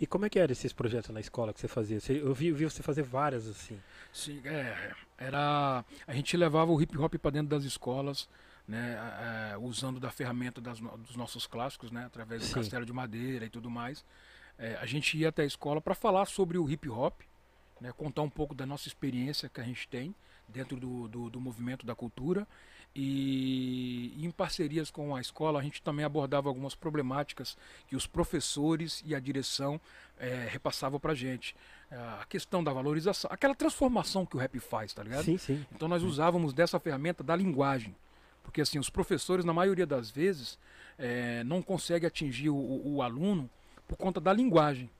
E como é que era esses projetos na escola que você fazia? eu vi, vi você fazer várias assim. Sim, é, era a gente levava o hip hop para dentro das escolas, né, é, usando da ferramenta das, dos nossos clássicos, né, através do Sim. Castelo de Madeira e tudo mais. É, a gente ia até a escola para falar sobre o hip hop, né, contar um pouco da nossa experiência que a gente tem dentro do, do, do movimento da cultura e, em parcerias com a escola, a gente também abordava algumas problemáticas que os professores e a direção é, repassavam para gente. A questão da valorização, aquela transformação que o rap faz, tá ligado? Sim, sim. Então nós usávamos dessa ferramenta da linguagem. Porque assim, os professores, na maioria das vezes, é, não conseguem atingir o, o aluno por conta da linguagem.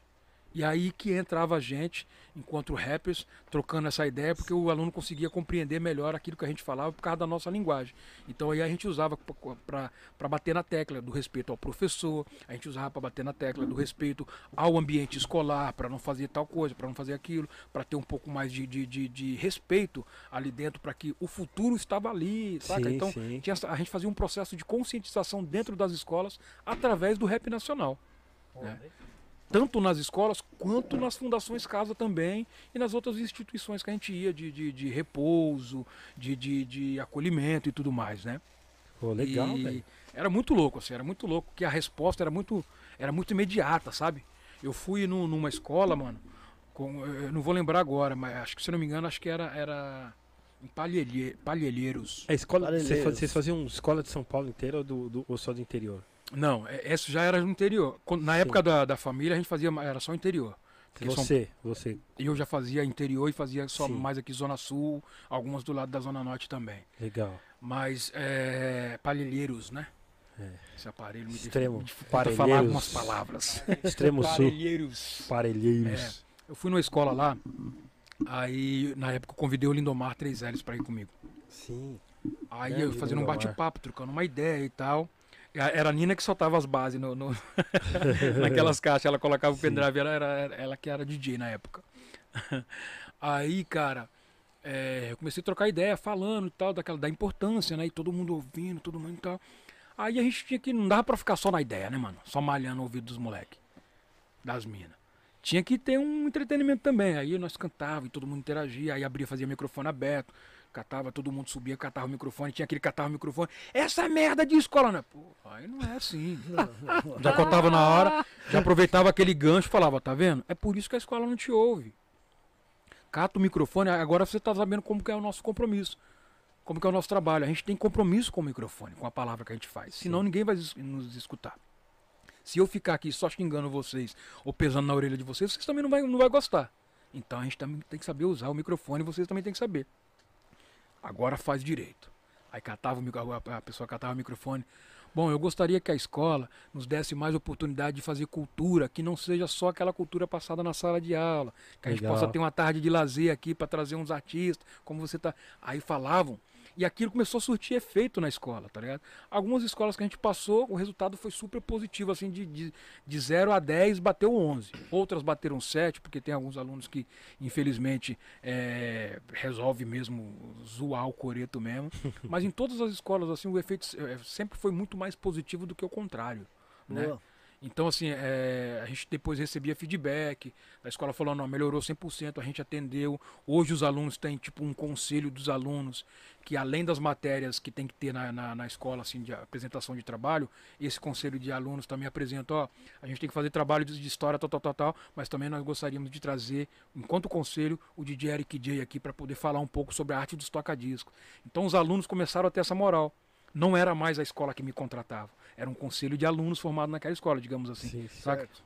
E aí que entrava a gente, enquanto rappers, trocando essa ideia, porque o aluno conseguia compreender melhor aquilo que a gente falava por causa da nossa linguagem. Então aí a gente usava para bater na tecla do respeito ao professor, a gente usava para bater na tecla do respeito ao ambiente escolar, para não fazer tal coisa, para não fazer aquilo, para ter um pouco mais de, de, de, de respeito ali dentro, para que o futuro estava ali, saca? Sim, então sim. Tinha, a gente fazia um processo de conscientização dentro das escolas através do rap nacional. Pô, né? tanto nas escolas quanto nas fundações casa também e nas outras instituições que a gente ia de, de, de repouso, de, de, de, acolhimento e tudo mais, né? Pô, legal, velho. Era muito louco, assim, era muito louco, que a resposta era muito, era muito imediata, sabe? Eu fui no, numa escola, mano, com, eu não vou lembrar agora, mas acho que se não me engano, acho que era, era em Palhelheiros. A é escola, vocês faziam escola de São Paulo inteira ou, do, do, ou só do interior? Não, é, essa já era no interior. Na Sim. época da, da família, a gente fazia, era só interior. Você, são, você. Eu já fazia interior e fazia só Sim. mais aqui Zona Sul, algumas do lado da Zona Norte também. Legal. Mas é, né? É. Esse aparelho me Extremo. Para falar algumas palavras. Extremo Sul. Parelheiros. Parelheiros. É, eu fui numa escola lá, aí na época eu convidei o Lindomar Três L's para ir comigo. Sim. Aí é, eu fazendo Lindomar. um bate-papo, trocando uma ideia e tal. É, era a Nina que soltava as bases no, no... naquelas caixas. Ela colocava o pendrive, ela, era, ela que era DJ na época. Aí, cara, é, eu comecei a trocar ideia, falando e tal, daquela, da importância, né? E todo mundo ouvindo, todo mundo e tal. Aí a gente tinha que. Não dava pra ficar só na ideia, né, mano? Só malhando o ouvido dos moleques. Das minas. Tinha que ter um entretenimento também. Aí nós cantava e todo mundo interagia. Aí abria, fazia microfone aberto. Catava, todo mundo subia, catava o microfone, tinha aquele catava o microfone. Essa merda de escola, né? Pô, aí não é assim. já cortava na hora, já aproveitava aquele gancho e falava, tá vendo? É por isso que a escola não te ouve. Cata o microfone, agora você tá sabendo como que é o nosso compromisso. Como que é o nosso trabalho. A gente tem compromisso com o microfone, com a palavra que a gente faz. Senão ninguém vai nos escutar. Se eu ficar aqui só xingando vocês ou pesando na orelha de vocês, vocês também não vão não vai gostar. Então a gente também tem que saber usar o microfone, vocês também têm que saber agora faz direito. Aí catava o, a pessoa catava o microfone. Bom, eu gostaria que a escola nos desse mais oportunidade de fazer cultura, que não seja só aquela cultura passada na sala de aula, que Legal. a gente possa ter uma tarde de lazer aqui para trazer uns artistas, como você tá. Aí falavam e aquilo começou a surtir efeito na escola, tá ligado? Algumas escolas que a gente passou, o resultado foi super positivo, assim, de, de, de 0 a 10 bateu 11. Outras bateram 7, porque tem alguns alunos que, infelizmente, é, resolve mesmo zoar o coreto mesmo. Mas em todas as escolas, assim, o efeito é, sempre foi muito mais positivo do que o contrário, né? Então, assim, é, a gente depois recebia feedback, a escola falando, não, melhorou 100%, a gente atendeu. Hoje os alunos têm, tipo, um conselho dos alunos, que além das matérias que tem que ter na, na, na escola, assim, de apresentação de trabalho, esse conselho de alunos também apresenta, ó, a gente tem que fazer trabalho de, de história, tal, tal, tal, tal, mas também nós gostaríamos de trazer, enquanto conselho, o DJ Eric J aqui para poder falar um pouco sobre a arte dos toca-discos. Então os alunos começaram a ter essa moral não era mais a escola que me contratava, era um conselho de alunos formado naquela escola, digamos assim. Sim, certo.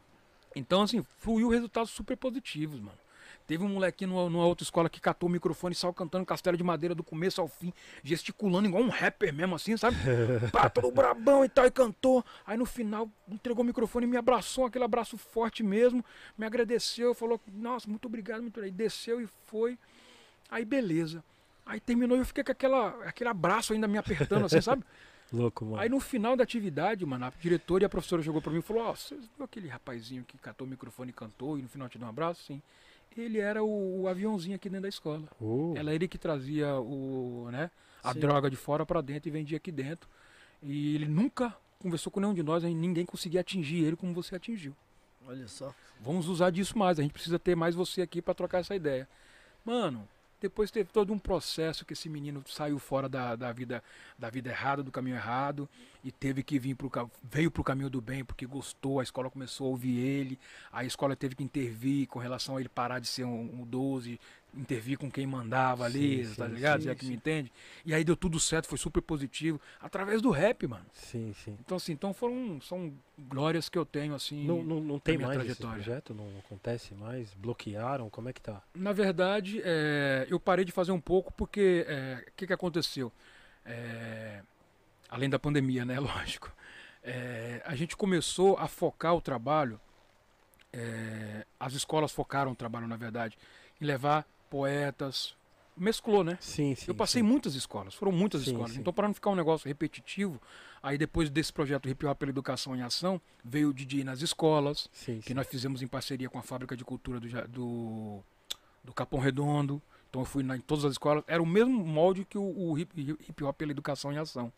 Então, assim, fluiu resultados super positivos, mano. Teve um molequinho numa, numa, outra escola que catou o microfone e saiu cantando Castelo de Madeira do começo ao fim, gesticulando igual um rapper mesmo, assim, sabe? Pá, do brabão e tal, e cantou. Aí no final entregou o microfone e me abraçou, aquele abraço forte mesmo, me agradeceu, falou, nossa, muito obrigado, muito obrigado. Desceu e foi. Aí beleza. Aí terminou e eu fiquei com aquela, aquele abraço ainda me apertando, assim, sabe? Louco, mano. Aí no final da atividade, mano, a diretora e a professora jogou pra mim e falou: Ó, oh, você viu aquele rapazinho que catou o microfone e cantou e no final te deu um abraço? Sim. Ele era o, o aviãozinho aqui dentro da escola. Uh. Ela ele que trazia o, né, a Sim. droga de fora para dentro e vendia aqui dentro. E ele nunca conversou com nenhum de nós, ninguém conseguia atingir ele como você atingiu. Olha só. Vamos usar disso mais, a gente precisa ter mais você aqui para trocar essa ideia. Mano, depois teve todo um processo que esse menino saiu fora da, da vida da vida errada, do caminho errado e teve que vir pro veio para o caminho do bem porque gostou. A escola começou a ouvir ele. A escola teve que intervir com relação a ele parar de ser um, um 12, intervir com quem mandava ali, sim, tá sim, ligado? Sim, Já que me entende. E aí deu tudo certo, foi super positivo. Através do rap, mano. Sim, sim. Então, assim, então foram. São glórias que eu tenho, assim. Não, não, não tem minha mais trajetória. esse projeto? Não acontece mais? Bloquearam? Como é que tá? Na verdade, é, eu parei de fazer um pouco porque. O é, que, que aconteceu? É, além da pandemia, né? Lógico. É, a gente começou a focar o trabalho. É, as escolas focaram o trabalho, na verdade, em levar poetas, mesclou, né? Sim, sim. Eu passei sim. muitas escolas, foram muitas sim, escolas. Sim. Então, para não ficar um negócio repetitivo, aí depois desse projeto Hip Hop pela Educação em Ação, veio o DJ nas escolas, que nós fizemos em parceria com a Fábrica de Cultura do, do, do Capão Redondo. Então, eu fui na, em todas as escolas. Era o mesmo molde que o, o hip, hip Hop pela Educação em Ação,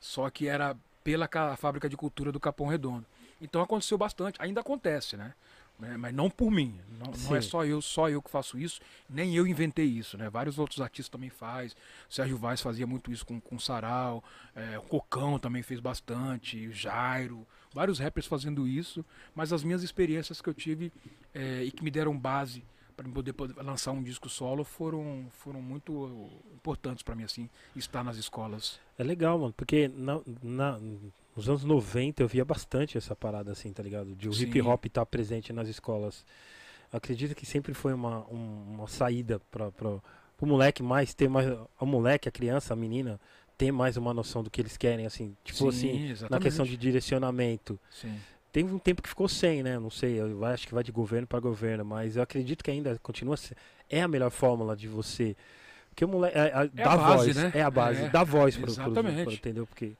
só que era pela Fábrica de Cultura do Capão Redondo. Então, aconteceu bastante, ainda acontece, né? né? mas não por mim. Não, não, é só eu, só eu que faço isso, nem eu inventei isso, né? Vários outros artistas também faz. O Sérgio Vaz fazia muito isso com, com Sarau, é, o Cocão também fez bastante, o Jairo, vários rappers fazendo isso, mas as minhas experiências que eu tive é, e que me deram base para poder, poder lançar um disco solo foram, foram muito uh, importantes para mim assim estar nas escolas. É legal, mano, porque na, na nos anos 90 eu via bastante essa parada assim, tá ligado? De o hip hop estar tá presente nas escolas. Acredito que sempre foi uma, um, uma saída para o moleque mais ter mais. O moleque, a criança, a menina, ter mais uma noção do que eles querem, assim. Tipo Sim, assim, exatamente. na questão de direcionamento. Sim. Teve um tempo que ficou sem, né? Não sei, eu acho que vai de governo para governo, mas eu acredito que ainda continua. É a melhor fórmula de você. Porque o moleque. É, é, é dá a base, voz, né? É a base, é, dá voz para o entendeu? Porque.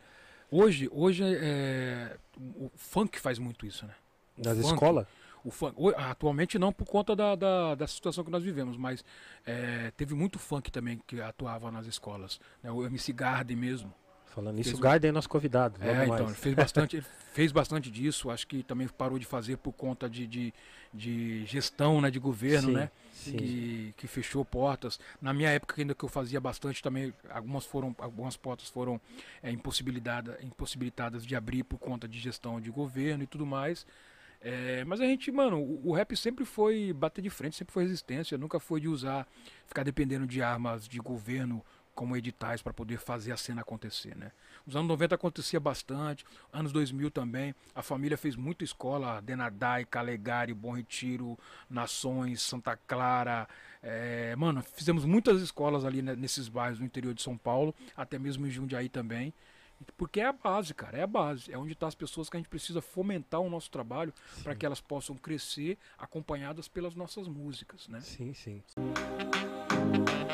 Hoje, hoje é, é, o funk faz muito isso, né? O Nas funk, escolas? O funk, atualmente não por conta da, da, da situação que nós vivemos, mas é, teve muito funk também que atuava nas escolas. Né? O MC Garden mesmo. Falando isso, o Gaiden é nosso convidado. É, então, mais. então, ele fez bastante, ele fez bastante disso, acho que também parou de fazer por conta de, de, de gestão, né, de governo, sim, né? Sim. Que, que fechou portas. Na minha época, ainda que eu fazia bastante também, algumas foram, algumas portas foram é, impossibilitadas, impossibilitadas de abrir por conta de gestão de governo e tudo mais. É, mas a gente, mano, o, o, rap sempre foi bater de frente, sempre foi resistência, nunca foi de usar, ficar dependendo de armas de governo como editais para poder fazer a cena acontecer, né? Os anos 90 acontecia bastante, anos 2000 também. A família fez muita escola, Denadai, Calegari, Bom Retiro, Nações, Santa Clara. É, mano, fizemos muitas escolas ali né, nesses bairros no interior de São Paulo, até mesmo em Jundiaí também. Porque é a base, cara, é a base. É onde estão tá as pessoas que a gente precisa fomentar o nosso trabalho para que elas possam crescer acompanhadas pelas nossas músicas, né? Sim, sim. sim.